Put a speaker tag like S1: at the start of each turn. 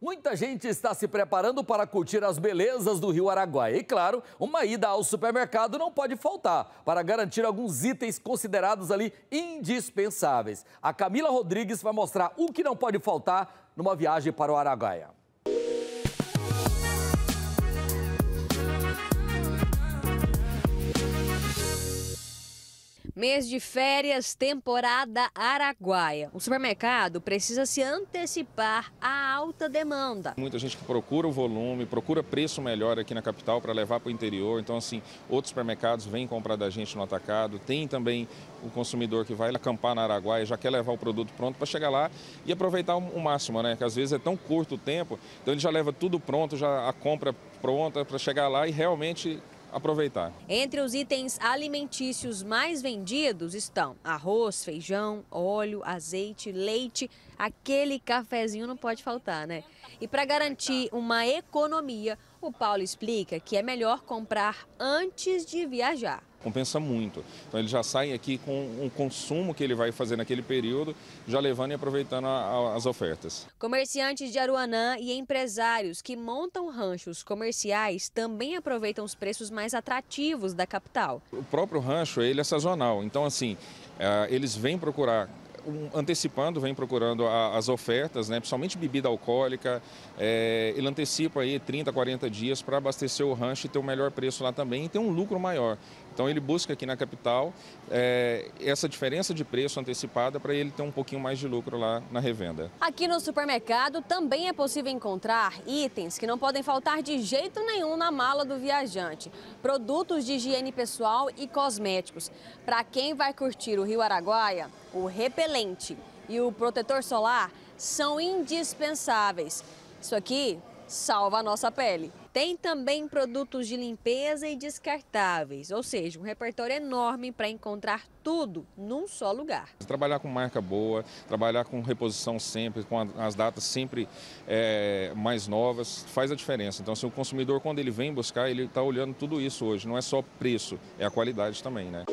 S1: Muita gente está se preparando para curtir as belezas do Rio Araguaia. E claro, uma ida ao supermercado não pode faltar para garantir alguns itens considerados ali indispensáveis. A Camila Rodrigues vai mostrar o que não pode faltar numa viagem para o Araguaia.
S2: Mês de férias, temporada Araguaia. O supermercado precisa se antecipar à alta demanda.
S1: Muita gente que procura o volume, procura preço melhor aqui na capital para levar para o interior. Então, assim, outros supermercados vêm comprar da gente no atacado. Tem também o consumidor que vai acampar na Araguaia, já quer levar o produto pronto para chegar lá e aproveitar o máximo, né? Que às vezes é tão curto o tempo, então ele já leva tudo pronto, já a compra pronta para chegar lá e realmente aproveitar.
S2: Entre os itens alimentícios mais vendidos estão arroz, feijão, óleo, azeite, leite. Aquele cafezinho não pode faltar, né? E para garantir uma economia, o Paulo explica que é melhor comprar antes de viajar.
S1: Compensa muito. Então ele já sai aqui com o consumo que ele vai fazer naquele período, já levando e aproveitando a, a, as ofertas.
S2: Comerciantes de Aruanã e empresários que montam ranchos comerciais também aproveitam os preços mais atrativos da capital. O
S1: próprio rancho ele é sazonal, então assim eh, eles vêm procurar antecipando, vem procurando a, as ofertas, né, principalmente bebida alcoólica. É, ele antecipa aí 30, 40 dias para abastecer o rancho e ter o um melhor preço lá também e ter um lucro maior. Então ele busca aqui na capital é, essa diferença de preço antecipada para ele ter um pouquinho mais de lucro lá na revenda.
S2: Aqui no supermercado também é possível encontrar itens que não podem faltar de jeito nenhum na mala do viajante: produtos de higiene pessoal e cosméticos. Para quem vai curtir o Rio Araguaia, o repelente e o protetor solar são indispensáveis. Isso aqui salva a nossa pele. Tem também produtos de limpeza e descartáveis, ou seja, um repertório enorme para encontrar tudo num só lugar.
S1: Trabalhar com marca boa, trabalhar com reposição sempre, com as datas sempre é, mais novas, faz a diferença. Então, se o consumidor, quando ele vem buscar, ele está olhando tudo isso hoje, não é só preço, é a qualidade também, né?